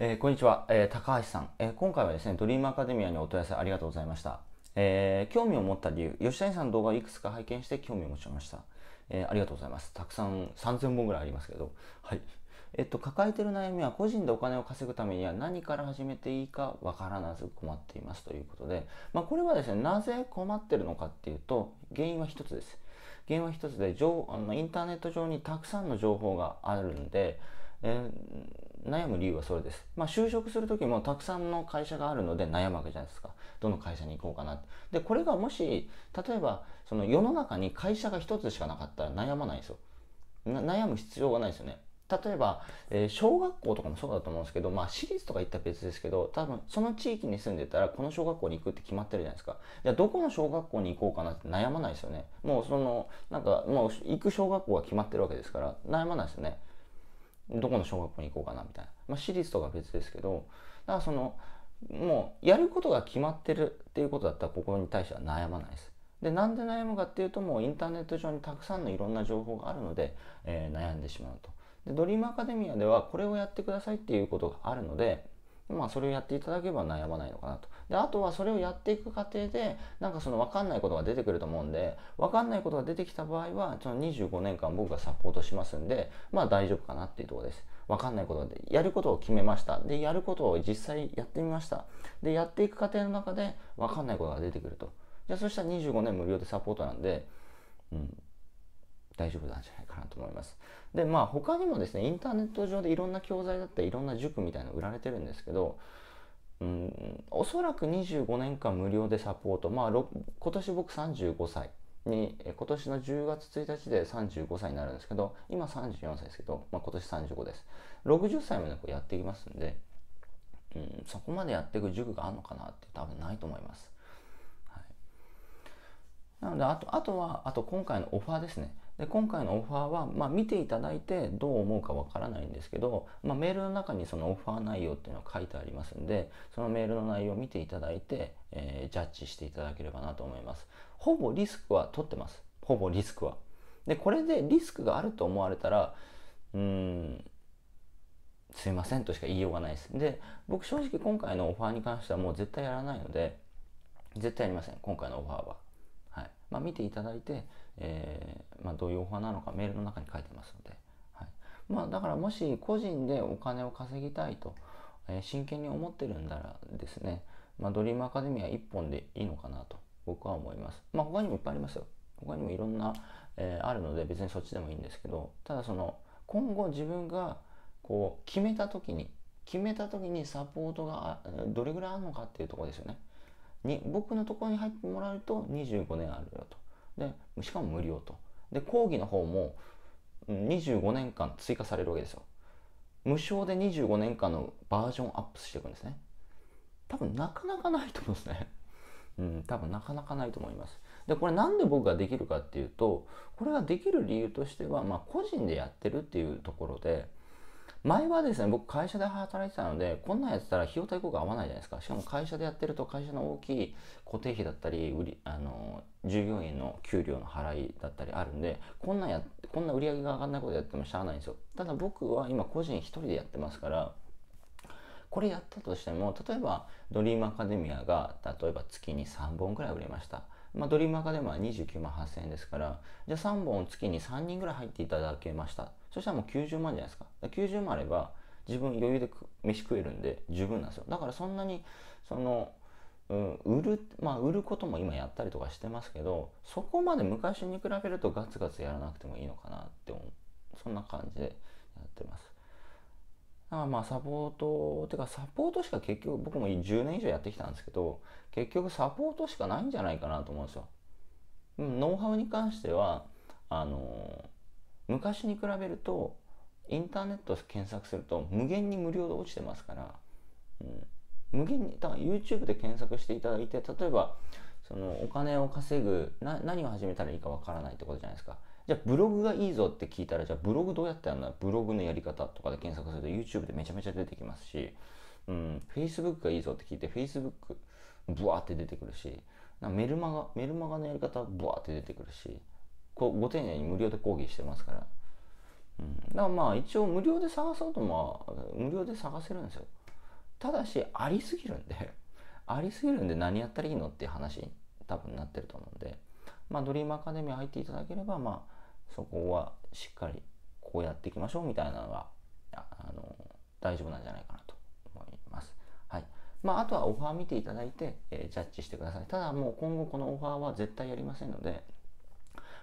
えー、こんにちは、えー、高橋さん、えー、今回はですね、ドリームアカデミアにお問い合わせありがとうございました。え興味を持った理由、吉谷さんの動画をいくつか拝見して興味を持ちました。えありがとうございます。たくさん3000本ぐらいありますけど、はい。えっと、抱えてる悩みは個人でお金を稼ぐためには何から始めていいかわからなず困っていますということで、まあ、これはですね、なぜ困ってるのかっていうと、原因は一つです。原因は一つで、情あのインターネット上にたくさんの情報があるんで、えー悩む理由はそれです。まあ、就職する時もたくさんの会社があるので悩むわけじゃないですか。どの会社に行こうかなって。で、これがもし、例えば、その世の中に会社が1つしかなかったら悩まないですよ。悩む必要がないですよね。例えば、えー、小学校とかもそうだと思うんですけど、まあ、私立とか行ったら別ですけど、多分その地域に住んでたら、この小学校に行くって決まってるじゃないですか。じゃあ、どこの小学校に行こうかなって悩まないですよね。もう、その、なんか、もう行く小学校が決まってるわけですから、悩まないですよね。どこの小学校に行こうかなみたいな、まあ、私立とか別ですけどだからそのもうやることが決まってるっていうことだったらここに対しては悩まないです。でなんで悩むかっていうともうインターネット上にたくさんのいろんな情報があるので、えー、悩んでしまうと。でドリームアカデミアではこれをやってくださいっていうことがあるのでまあ、それをやっていただければ悩まないのかなと。であとはそれをやっていく過程でなんかその分かんないことが出てくると思うんで分かんないことが出てきた場合はその25年間僕がサポートしますんでまあ大丈夫かなっていうとこです。分かんないことでやることを決めましたでやることを実際やってみましたでやっていく過程の中で分かんないことが出てくるとじゃあそしたら25年無料でサポートなんで、うん、大丈夫なんじゃないかなと思います。で、まあ他にもですね、インターネット上でいろんな教材だったりいろんな塾みたいなの売られてるんですけど、うん、おそらく25年間無料でサポート、まあ今年僕35歳に、今年の10月1日で35歳になるんですけど、今34歳ですけど、まあ今年35です。60歳までこうやっていきますんで、うん、そこまでやっていく塾があるのかなって多分ないと思います。はい、なのであとあとはあと今回のオファーですねで今回のオファーは、まあ、見ていただいてどう思うかわからないんですけど、まあ、メールの中にそのオファー内容っていうのは書いてありますんでそのメールの内容を見ていただいて、えー、ジャッジしていただければなと思いますほぼリスクは取ってますほぼリスクはでこれでリスクがあると思われたらうんすいませんとしか言いようがないですで僕正直今回のオファーに関してはもう絶対やらないので絶対やりません今回のオファーはまあ、見ていただいて、えー、まあ、どういうお花なのかメールの中に書いてますので、はいまあ、だからもし個人でお金を稼ぎたいと、えー、真剣に思ってるんだらですね、まドリームアカデミア1本でいいのかなと僕は思います。ま他にもいっぱいありますよ。他にもいろんな、えあるので別にそっちでもいいんですけどただその今後自分がこう決めた時に決めた時にサポートがどれぐらいあるのかっていうところですよね。に僕のところに入ってもらうと25年あるよとでしかも無料とで講義の方も25年間追加されるわけですよ無償で25年間のバージョンアップしていくんですね多分なかなかないと思うんですね うん多分なかなかないと思いますでこれなんで僕ができるかっていうとこれができる理由としては、まあ、個人でやってるっていうところで前はですね僕会社で働いてたのでこんなんやってたら費用対効果合わないじゃないですかしかも会社でやってると会社の大きい固定費だったり売りあの従業員の給料の払いだったりあるんでこんなんやこんな売り上げが上がらないことやってもしゃあないんですよただ僕は今個人一人でやってますからこれやったとしても例えばドリームアカデミアが例えば月に3本ぐらい売れましたまあ、ドリームアカデミアは29万8000円ですからじゃあ3本月に3人ぐらい入っていただけましたそしたらもう90万じゃないですか。か90万あれば、自分余裕で飯食えるんで十分なんですよ。だからそんなに、その、うん、売る、まあ、売ることも今やったりとかしてますけど、そこまで昔に比べるとガツガツやらなくてもいいのかなって思う。そんな感じでやってます。だからまあサポート、てかサポートしか結局、僕も10年以上やってきたんですけど、結局サポートしかないんじゃないかなと思うんですよ。ノウハウに関しては、あの昔に比べるとインターネット検索すると無限に無料で落ちてますから、うん、無限にだから YouTube で検索していただいて例えばそのお金を稼ぐな何を始めたらいいかわからないってことじゃないですかじゃあブログがいいぞって聞いたらじゃあブログどうやってやるのブログのやり方とかで検索すると YouTube でめちゃめちゃ出てきますし、うん、Facebook がいいぞって聞いて Facebook ブワーって出てくるしメルマガメルマガのやり方ブワーって出てくるしこご丁寧に無料で講義してますから、うん、だからまあ一応無料で探そうとも無料で探せるんですよただしありすぎるんで ありすぎるんで何やったらいいのっていう話多分なってると思うんでまあドリームアカデミー入っていただければまあそこはしっかりこうやっていきましょうみたいなのがあの大丈夫なんじゃないかなと思います。はいまあ、あとはオファー見ていただいて、えー、ジャッジしてください。ただもう今後このオファーは絶対やりませんので、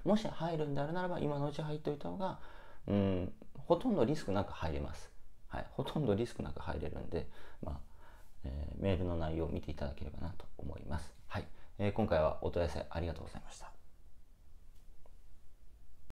もし入るんであるならば今のうち入っておいた方がうんほとんどリスクなく入れます、はい、ほとんどリスクなく入れるんで、まあえー、メールの内容を見ていただければなと思います、はいえー、今回はお問い合わせありがとうございました